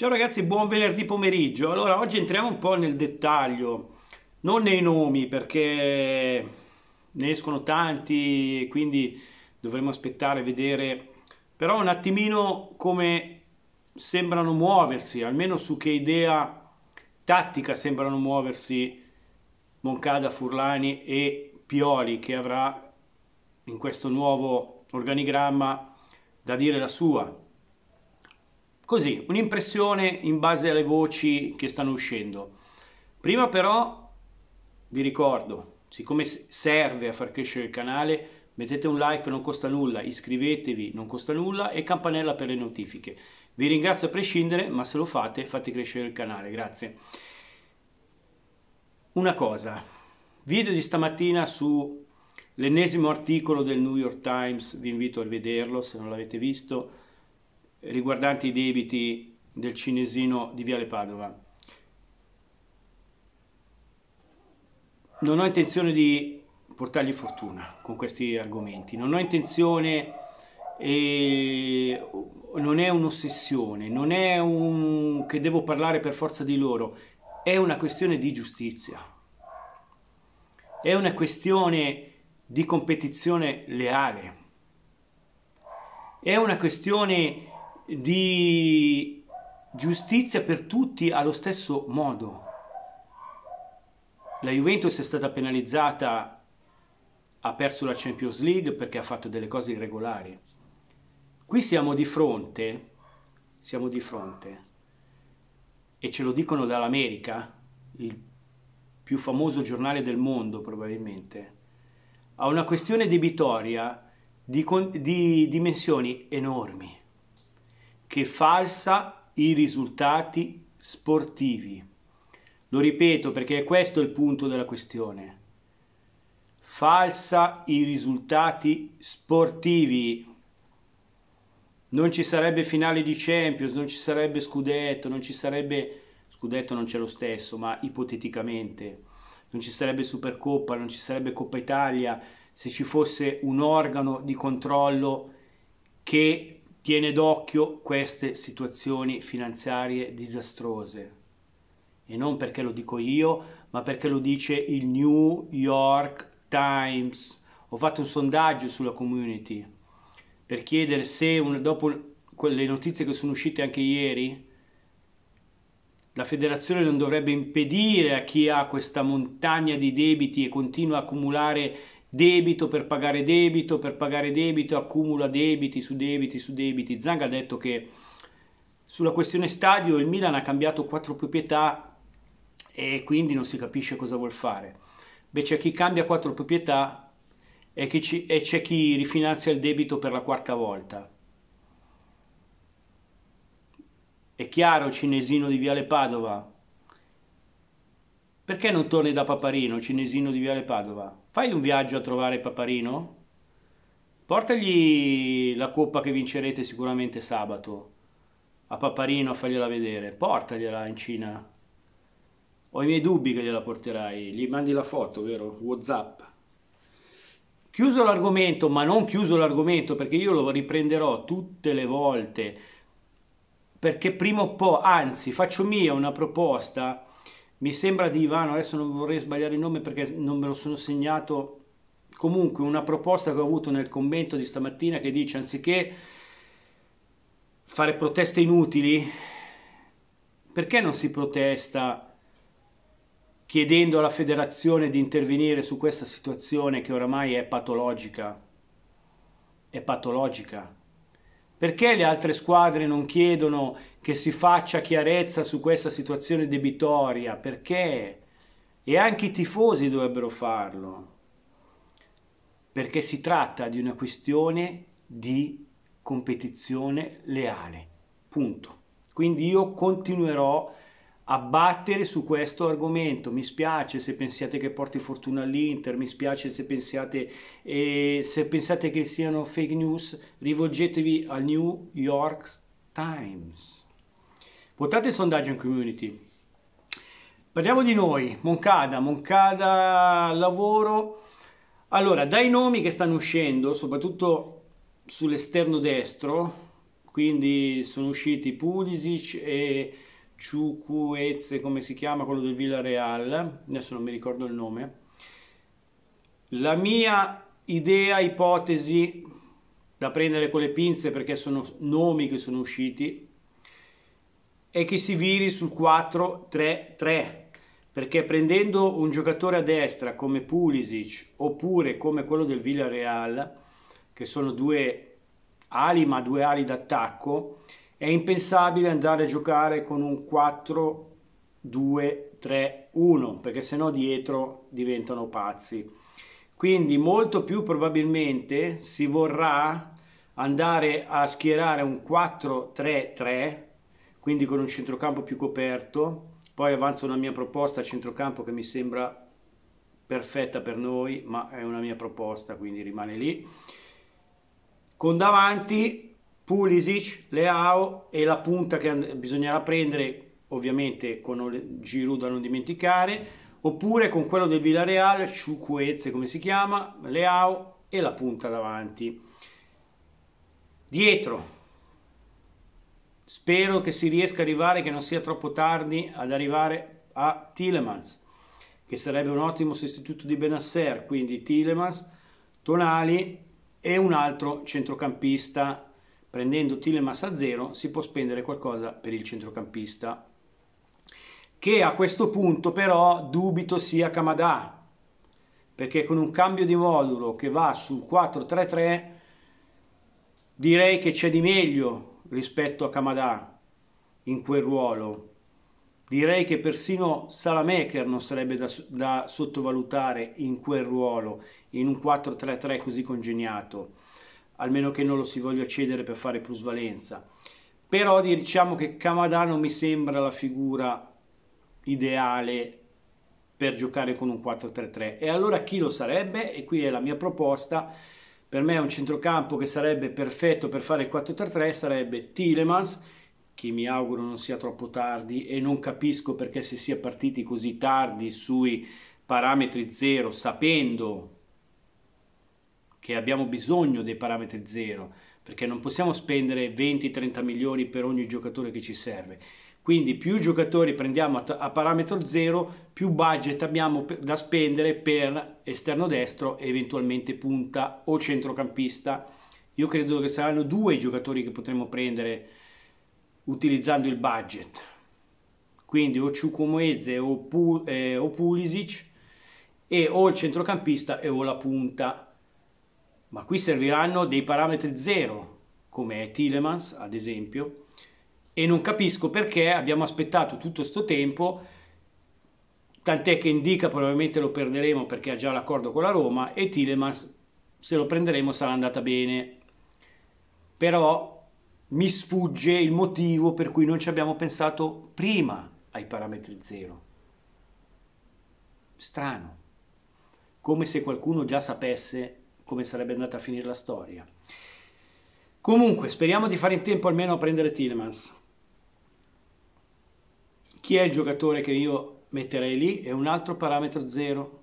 Ciao ragazzi, buon venerdì pomeriggio. Allora, oggi entriamo un po' nel dettaglio, non nei nomi perché ne escono tanti, e quindi dovremo aspettare a vedere, però un attimino come sembrano muoversi, almeno su che idea tattica sembrano muoversi Moncada, Furlani e Pioli che avrà in questo nuovo organigramma da dire la sua. Così, un'impressione in base alle voci che stanno uscendo. Prima però vi ricordo, siccome serve a far crescere il canale, mettete un like, non costa nulla, iscrivetevi, non costa nulla e campanella per le notifiche. Vi ringrazio a prescindere, ma se lo fate fate crescere il canale, grazie. Una cosa, video di stamattina su l'ennesimo articolo del New York Times, vi invito a vederlo se non l'avete visto, riguardanti i debiti del cinesino di Viale Padova. Non ho intenzione di portargli fortuna con questi argomenti, non ho intenzione, eh, non è un'ossessione, non è un che devo parlare per forza di loro, è una questione di giustizia, è una questione di competizione leale, è una questione di giustizia per tutti allo stesso modo. La Juventus è stata penalizzata, ha perso la Champions League perché ha fatto delle cose irregolari. Qui siamo di fronte, siamo di fronte, e ce lo dicono dall'America, il più famoso giornale del mondo probabilmente, a una questione debitoria di, di dimensioni enormi che falsa i risultati sportivi. Lo ripeto perché è questo il punto della questione. Falsa i risultati sportivi. Non ci sarebbe finale di Champions, non ci sarebbe scudetto, non ci sarebbe scudetto non c'è lo stesso, ma ipoteticamente non ci sarebbe Supercoppa, non ci sarebbe Coppa Italia se ci fosse un organo di controllo che tiene d'occhio queste situazioni finanziarie disastrose. E non perché lo dico io, ma perché lo dice il New York Times. Ho fatto un sondaggio sulla community per chiedere se un, dopo le notizie che sono uscite anche ieri, la federazione non dovrebbe impedire a chi ha questa montagna di debiti e continua a accumulare debito per pagare debito, per pagare debito, accumula debiti su debiti su debiti. Zang ha detto che sulla questione stadio il Milan ha cambiato quattro proprietà e quindi non si capisce cosa vuol fare. Beh, c'è chi cambia quattro proprietà e, ci, e c'è chi rifinanzia il debito per la quarta volta. È chiaro, cinesino di Viale Padova, perché non torni da Paparino, cinesino di Viale Padova? Fai un viaggio a trovare Paparino? Portagli la coppa che vincerete sicuramente sabato. A Paparino a fargliela vedere. Portagliela in Cina. Ho i miei dubbi che gliela porterai. Gli mandi la foto, vero? Whatsapp. Chiuso l'argomento, ma non chiuso l'argomento perché io lo riprenderò tutte le volte perché prima o poi, anzi, faccio mia una proposta mi sembra di Ivano, adesso non vorrei sbagliare il nome perché non me lo sono segnato, comunque una proposta che ho avuto nel commento di stamattina che dice anziché fare proteste inutili, perché non si protesta chiedendo alla federazione di intervenire su questa situazione che oramai è patologica? È patologica perché le altre squadre non chiedono che si faccia chiarezza su questa situazione debitoria? Perché? E anche i tifosi dovrebbero farlo. Perché si tratta di una questione di competizione leale. Punto. Quindi io continuerò a abbattere su questo argomento. Mi spiace se pensiate che porti fortuna all'Inter, mi spiace se pensiate, eh, se pensate che siano fake news, rivolgetevi al New York Times. Votate il sondaggio in community. Parliamo di noi, Moncada, Moncada lavoro. Allora, dai nomi che stanno uscendo, soprattutto sull'esterno destro, quindi sono usciti Pulisic e Ciucuezze, come si chiama, quello del Villarreal, adesso non mi ricordo il nome. La mia idea, ipotesi, da prendere con le pinze perché sono nomi che sono usciti, è che si viri sul 4-3-3, perché prendendo un giocatore a destra come Pulisic oppure come quello del Villarreal, che sono due ali ma due ali d'attacco, è impensabile andare a giocare con un 4, 2, 3, 1, perché sennò dietro diventano pazzi. Quindi molto più probabilmente si vorrà andare a schierare un 4-3-3, quindi con un centrocampo più coperto. Poi avanzo una mia proposta a centrocampo che mi sembra perfetta per noi, ma è una mia proposta, quindi rimane lì. Con davanti Pulisic, Leao e la punta che bisognerà prendere ovviamente con Giroud da non dimenticare oppure con quello del Villarreal, Ciucuezze come si chiama, Leao e la punta davanti. Dietro spero che si riesca ad arrivare, che non sia troppo tardi ad arrivare a Tillemans che sarebbe un ottimo sostituto di Benasser, quindi Tillemans, Tonali e un altro centrocampista prendendo Tilemas a zero si può spendere qualcosa per il centrocampista che a questo punto però dubito sia Kamadà perché con un cambio di modulo che va sul 4-3-3 direi che c'è di meglio rispetto a Kamadà in quel ruolo direi che persino Salamaker non sarebbe da, da sottovalutare in quel ruolo in un 4-3-3 così congegnato almeno che non lo si voglia cedere per fare plusvalenza. Però diciamo che Camadà non mi sembra la figura ideale per giocare con un 4-3-3. E allora chi lo sarebbe? E qui è la mia proposta. Per me un centrocampo che sarebbe perfetto per fare il 4-3-3 sarebbe Tilemans, che mi auguro non sia troppo tardi e non capisco perché si sia partiti così tardi sui parametri zero, sapendo che abbiamo bisogno dei parametri zero, perché non possiamo spendere 20-30 milioni per ogni giocatore che ci serve. Quindi più giocatori prendiamo a, parametro zero, più budget abbiamo da spendere per esterno destro e eventualmente punta o centrocampista. Io credo che saranno due i giocatori che potremo prendere utilizzando il budget. Quindi o Ciucomoese o, Pul- eh, o Pulisic e o il centrocampista e o la punta ma qui serviranno dei parametri zero, come Tillemans ad esempio, e non capisco perché abbiamo aspettato tutto questo tempo, tant'è che Indica probabilmente lo perderemo perché ha già l'accordo con la Roma e Tillemans se lo prenderemo sarà andata bene, però mi sfugge il motivo per cui non ci abbiamo pensato prima ai parametri zero. Strano, come se qualcuno già sapesse come sarebbe andata a finire la storia. Comunque, speriamo di fare in tempo almeno a prendere Tillemans. Chi è il giocatore che io metterei lì? È un altro parametro zero.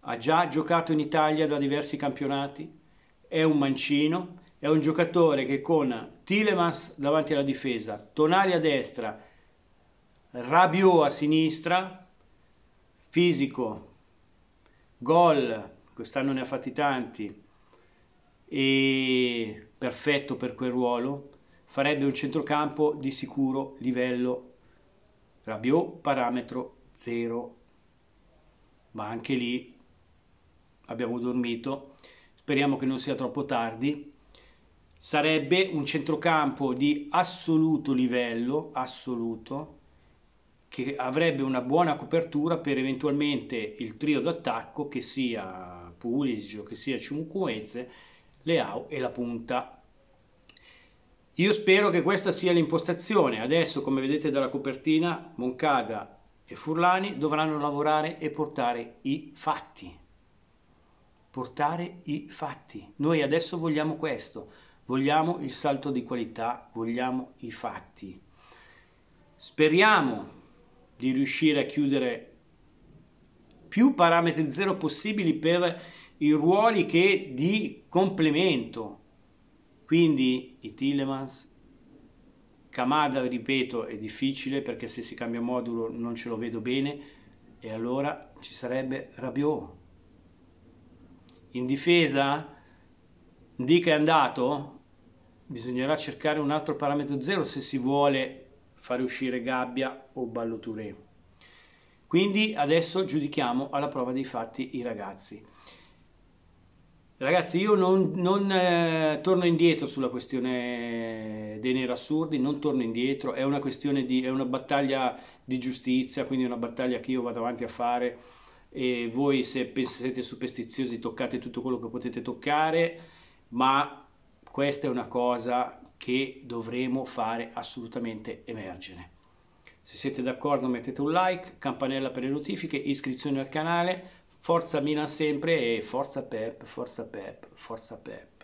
Ha già giocato in Italia da diversi campionati, è un mancino, è un giocatore che con Tillemans davanti alla difesa, Tonali a destra, Rabiot a sinistra, fisico, gol, quest'anno ne ha fatti tanti e perfetto per quel ruolo, farebbe un centrocampo di sicuro livello Rabiot parametro 0, ma anche lì abbiamo dormito, speriamo che non sia troppo tardi, sarebbe un centrocampo di assoluto livello, assoluto, che avrebbe una buona copertura per eventualmente il trio d'attacco che sia Pulisic o che sia Ciuncuenze, Leao e la punta. Io spero che questa sia l'impostazione. Adesso, come vedete dalla copertina, Moncada e Furlani dovranno lavorare e portare i fatti. Portare i fatti. Noi adesso vogliamo questo. Vogliamo il salto di qualità, vogliamo i fatti. Speriamo di riuscire a chiudere più parametri zero possibili per i ruoli che di complemento. Quindi i Tillemans, Kamada, ripeto, è difficile perché se si cambia modulo non ce lo vedo bene e allora ci sarebbe Rabiot. In difesa, Dica è andato, bisognerà cercare un altro parametro zero se si vuole fare uscire Gabbia o Ballotureo. Quindi adesso giudichiamo alla prova dei fatti i ragazzi. Ragazzi, io non, non eh, torno indietro sulla questione dei assurdi, non torno indietro, è una questione di, è una battaglia di giustizia, quindi una battaglia che io vado avanti a fare e voi se siete superstiziosi toccate tutto quello che potete toccare, ma questa è una cosa che dovremo fare assolutamente emergere. Se siete d'accordo mettete un like, campanella per le notifiche, iscrizione al canale, forza Milan sempre e forza Pep, forza Pep, forza Pep.